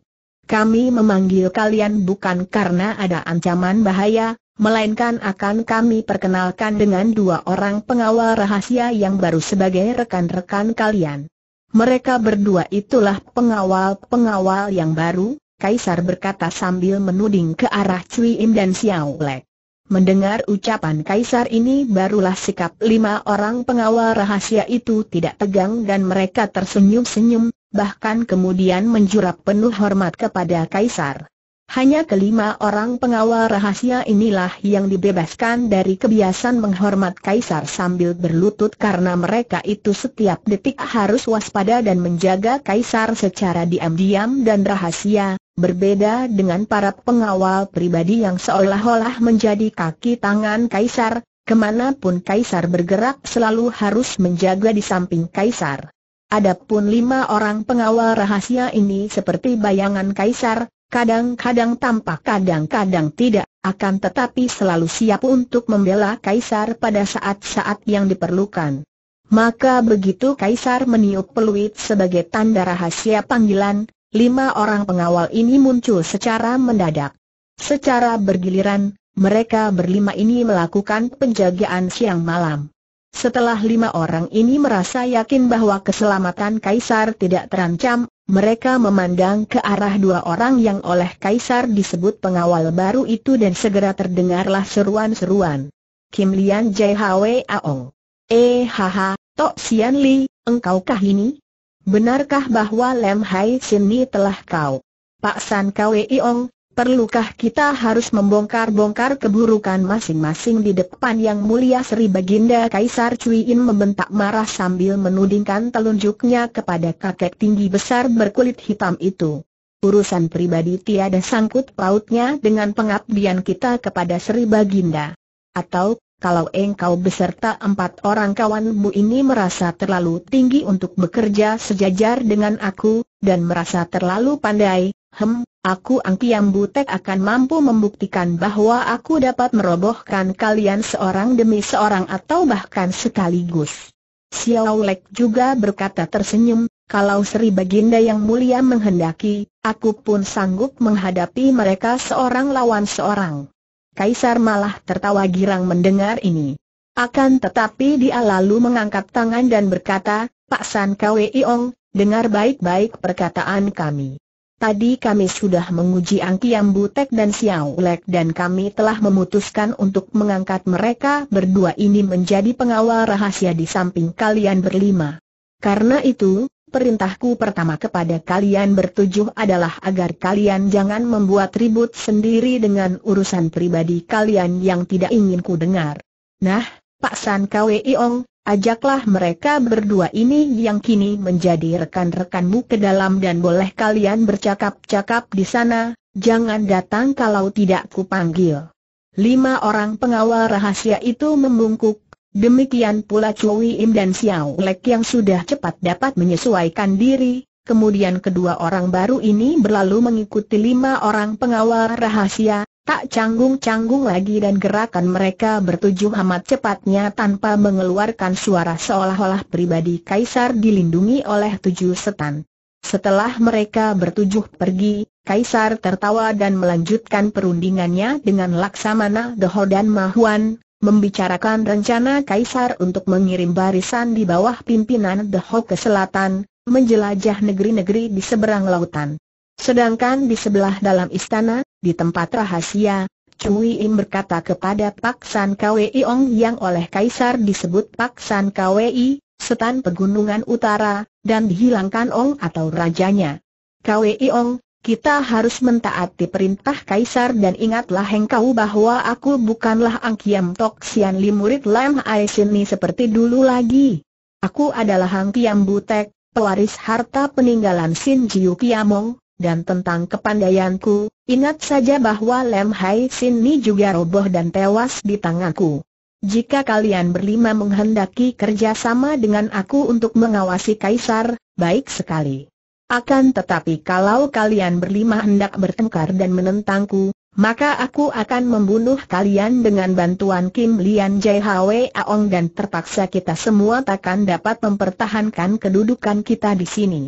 Kami memanggil kalian bukan karena ada ancaman bahaya, melainkan akan kami perkenalkan dengan dua orang pengawal rahasia yang baru sebagai rekan-rekan kalian. Mereka berdua itulah pengawal-pengawal yang baru, Kaisar berkata sambil menuding ke arah Cui Im dan Xiao Lek. Mendengar ucapan kaisar ini barulah sikap lima orang pengawal rahasia itu tidak tegang dan mereka tersenyum-senyum, bahkan kemudian menjurap penuh hormat kepada Kaisar. Hanya kelima orang pengawal rahasia inilah yang dibebaskan dari kebiasaan menghormat Kaisar sambil berlutut karena mereka itu setiap detik harus waspada dan menjaga Kaisar secara diam-diam dan rahasia, berbeda dengan para pengawal pribadi yang seolah-olah menjadi kaki tangan Kaisar, kemanapun Kaisar bergerak selalu harus menjaga di samping Kaisar. Adapun lima orang pengawal rahasia ini seperti bayangan kaisar, kadang-kadang tampak kadang-kadang tidak, akan tetapi selalu siap untuk membela kaisar pada saat-saat yang diperlukan. Maka begitu kaisar meniup peluit sebagai tanda rahasia panggilan, lima orang pengawal ini muncul secara mendadak. Secara bergiliran, mereka berlima ini melakukan penjagaan siang malam. Setelah lima orang ini merasa yakin bahwa keselamatan Kaisar tidak terancam, mereka memandang ke arah dua orang yang oleh Kaisar disebut pengawal baru itu dan segera terdengarlah seruan-seruan. Kim Lian Jai Hwe Aong. Eh haha, Tok Sian Li, kah ini? Benarkah bahwa Lem Hai Sin Ni telah kau? Pak San Kwei Iong, Perlukah kita harus membongkar-bongkar keburukan masing-masing di depan yang mulia Sri Baginda Kaisar Cui In membentak marah sambil menudingkan telunjuknya kepada kakek tinggi besar berkulit hitam itu. Urusan pribadi tiada sangkut pautnya dengan pengabdian kita kepada Sri Baginda. Atau, kalau engkau beserta empat orang kawanmu ini merasa terlalu tinggi untuk bekerja sejajar dengan aku, dan merasa terlalu pandai, Hem, aku Angkiam Butek akan mampu membuktikan bahwa aku dapat merobohkan kalian seorang demi seorang atau bahkan sekaligus. Xiao Lek juga berkata tersenyum, kalau Sri Baginda yang mulia menghendaki, aku pun sanggup menghadapi mereka seorang lawan seorang. Kaisar malah tertawa girang mendengar ini. Akan tetapi dia lalu mengangkat tangan dan berkata, Pak San Kwe Iong, dengar baik-baik perkataan kami. Tadi kami sudah menguji Angkiam Butek dan Xiao Lek dan kami telah memutuskan untuk mengangkat mereka berdua ini menjadi pengawal rahasia di samping kalian berlima. Karena itu, perintahku pertama kepada kalian bertujuh adalah agar kalian jangan membuat ribut sendiri dengan urusan pribadi kalian yang tidak ingin ku dengar. Nah, Pak San Kwei Ong, ajaklah mereka berdua ini yang kini menjadi rekan-rekanmu ke dalam dan boleh kalian bercakap-cakap di sana, jangan datang kalau tidak kupanggil. Lima orang pengawal rahasia itu membungkuk, demikian pula Cui Im dan Xiao Lek yang sudah cepat dapat menyesuaikan diri, kemudian kedua orang baru ini berlalu mengikuti lima orang pengawal rahasia, Tak canggung-canggung lagi dan gerakan mereka bertuju amat cepatnya tanpa mengeluarkan suara seolah-olah pribadi Kaisar dilindungi oleh tujuh setan. Setelah mereka bertujuh pergi, Kaisar tertawa dan melanjutkan perundingannya dengan Laksamana Doho dan Mahuan, membicarakan rencana Kaisar untuk mengirim barisan di bawah pimpinan Doho ke selatan, menjelajah negeri-negeri di seberang lautan. Sedangkan di sebelah dalam istana, di tempat rahasia, Cui Im berkata kepada Pak San Kwei Ong yang oleh Kaisar disebut Pak San Kwei, setan pegunungan utara, dan dihilangkan Ong atau rajanya. Kwei Ong, kita harus mentaati perintah Kaisar dan ingatlah hengkau bahwa aku bukanlah Angkiam Tok Sian Li murid Lam Ai Sini seperti dulu lagi. Aku adalah Angkiam Butek, pewaris harta peninggalan Sin Jiu Kiamong, dan tentang kepandaianku, Ingat saja bahwa Lem Hai Sin Ni juga roboh dan tewas di tanganku. Jika kalian berlima menghendaki kerjasama dengan aku untuk mengawasi Kaisar, baik sekali. Akan tetapi kalau kalian berlima hendak bertengkar dan menentangku, maka aku akan membunuh kalian dengan bantuan Kim Lian Jai Hwe Aong dan terpaksa kita semua takkan dapat mempertahankan kedudukan kita di sini.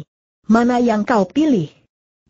Mana yang kau pilih?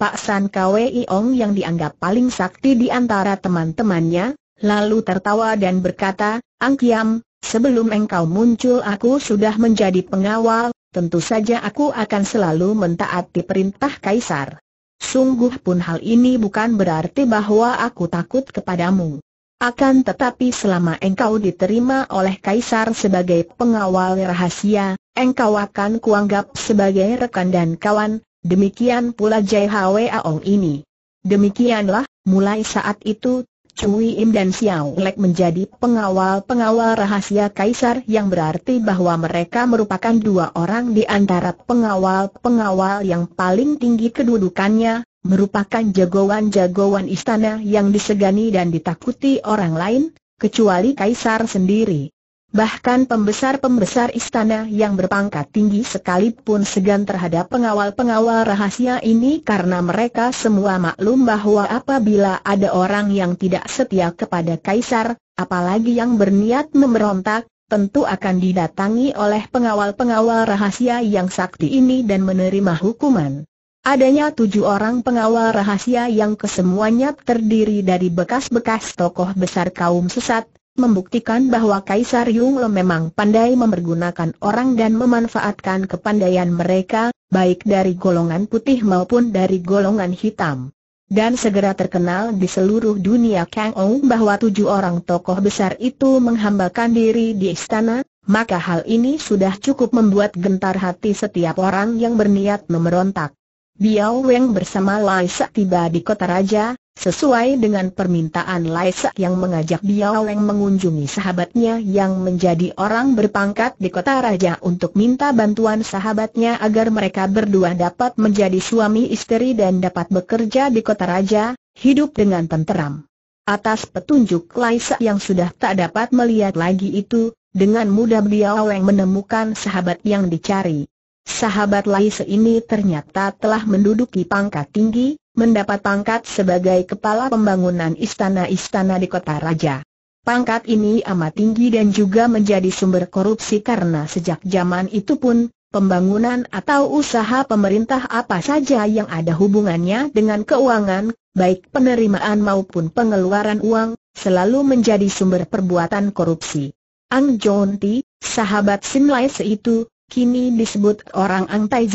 Pak San Kwei Ong yang dianggap paling sakti di antara teman-temannya, lalu tertawa dan berkata, Ang Kiam, sebelum engkau muncul aku sudah menjadi pengawal, tentu saja aku akan selalu mentaati perintah Kaisar. Sungguh pun hal ini bukan berarti bahwa aku takut kepadamu. Akan tetapi selama engkau diterima oleh Kaisar sebagai pengawal rahasia, engkau akan kuanggap sebagai rekan dan kawan, Demikian pula Jai Aong ini. Demikianlah, mulai saat itu, Cui Im dan Xiao Lek menjadi pengawal-pengawal rahasia kaisar yang berarti bahwa mereka merupakan dua orang di antara pengawal-pengawal yang paling tinggi kedudukannya, merupakan jagoan-jagoan istana yang disegani dan ditakuti orang lain, kecuali kaisar sendiri bahkan pembesar-pembesar istana yang berpangkat tinggi sekalipun segan terhadap pengawal-pengawal rahasia ini karena mereka semua maklum bahwa apabila ada orang yang tidak setia kepada kaisar, apalagi yang berniat memberontak, tentu akan didatangi oleh pengawal-pengawal rahasia yang sakti ini dan menerima hukuman. Adanya tujuh orang pengawal rahasia yang kesemuanya terdiri dari bekas-bekas tokoh besar kaum sesat, membuktikan bahwa Kaisar Lo memang pandai mempergunakan orang dan memanfaatkan kepandaian mereka, baik dari golongan putih maupun dari golongan hitam. Dan segera terkenal di seluruh dunia Kang Ou bahwa tujuh orang tokoh besar itu menghambakan diri di istana, maka hal ini sudah cukup membuat gentar hati setiap orang yang berniat memberontak. Biao Weng bersama Lai Sak tiba di kota raja, sesuai dengan permintaan Lai Sak yang mengajak Biao Weng mengunjungi sahabatnya yang menjadi orang berpangkat di kota raja untuk minta bantuan sahabatnya agar mereka berdua dapat menjadi suami istri dan dapat bekerja di kota raja, hidup dengan tenteram. Atas petunjuk Lai Sak yang sudah tak dapat melihat lagi itu, dengan mudah Biao Weng menemukan sahabat yang dicari. Sahabat Laise ini ternyata telah menduduki pangkat tinggi, mendapat pangkat sebagai kepala pembangunan istana-istana di kota raja. Pangkat ini amat tinggi dan juga menjadi sumber korupsi karena sejak zaman itu pun, pembangunan atau usaha pemerintah apa saja yang ada hubungannya dengan keuangan, baik penerimaan maupun pengeluaran uang, selalu menjadi sumber perbuatan korupsi. Ang Jonti, sahabat Sin Lai itu, kini disebut orang Ang Tai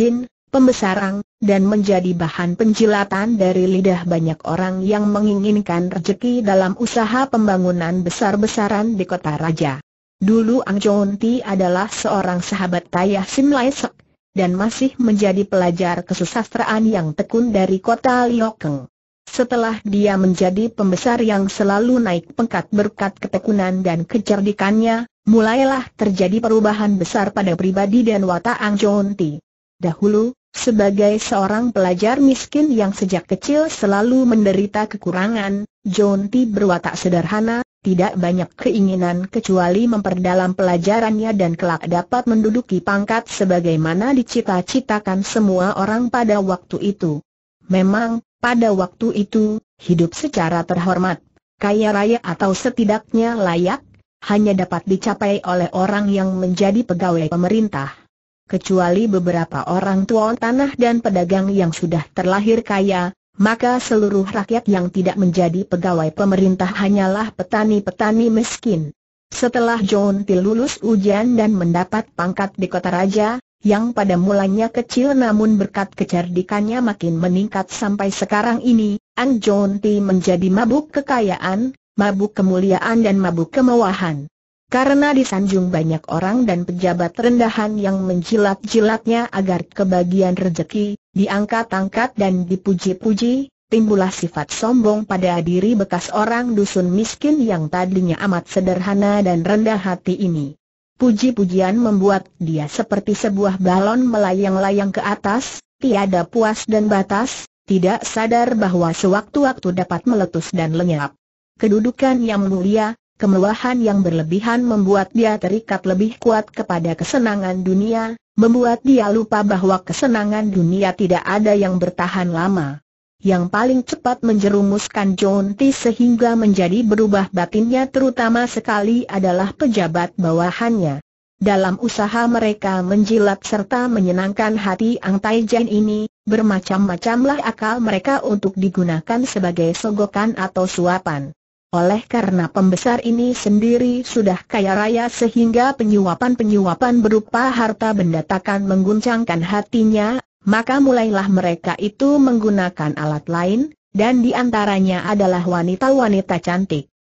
pembesarang, dan menjadi bahan penjilatan dari lidah banyak orang yang menginginkan rezeki dalam usaha pembangunan besar-besaran di kota raja. Dulu Ang Chonti adalah seorang sahabat Tayah Sim Lai Sek, dan masih menjadi pelajar kesusastraan yang tekun dari kota Liokeng. Setelah dia menjadi pembesar yang selalu naik pengkat berkat ketekunan dan kecerdikannya, mulailah terjadi perubahan besar pada pribadi dan watak Ang Chon Ti. Dahulu, sebagai seorang pelajar miskin yang sejak kecil selalu menderita kekurangan, John T berwatak sederhana, tidak banyak keinginan kecuali memperdalam pelajarannya dan kelak dapat menduduki pangkat sebagaimana dicita-citakan semua orang pada waktu itu. Memang, pada waktu itu, hidup secara terhormat, kaya raya atau setidaknya layak, hanya dapat dicapai oleh orang yang menjadi pegawai pemerintah. Kecuali beberapa orang tua tanah dan pedagang yang sudah terlahir kaya, maka seluruh rakyat yang tidak menjadi pegawai pemerintah hanyalah petani-petani miskin. Setelah John Till lulus ujian dan mendapat pangkat di kota raja, yang pada mulanya kecil namun berkat kecerdikannya makin meningkat sampai sekarang ini, Ang John Ti menjadi mabuk kekayaan, mabuk kemuliaan dan mabuk kemewahan. Karena disanjung banyak orang dan pejabat rendahan yang menjilat-jilatnya agar kebagian rejeki, diangkat-angkat dan dipuji-puji, timbullah sifat sombong pada diri bekas orang dusun miskin yang tadinya amat sederhana dan rendah hati ini. Puji-pujian membuat dia seperti sebuah balon melayang-layang ke atas, tiada puas dan batas, tidak sadar bahwa sewaktu-waktu dapat meletus dan lenyap. Kedudukan yang mulia, kemewahan yang berlebihan membuat dia terikat lebih kuat kepada kesenangan dunia, membuat dia lupa bahwa kesenangan dunia tidak ada yang bertahan lama yang paling cepat menjerumuskan John T sehingga menjadi berubah batinnya terutama sekali adalah pejabat bawahannya. Dalam usaha mereka menjilat serta menyenangkan hati Ang Tai Jen ini, bermacam-macamlah akal mereka untuk digunakan sebagai sogokan atau suapan. Oleh karena pembesar ini sendiri sudah kaya raya sehingga penyuapan-penyuapan berupa harta benda takkan mengguncangkan hatinya maka mulailah mereka itu menggunakan alat lain, dan diantaranya adalah wanita-wanita cantik.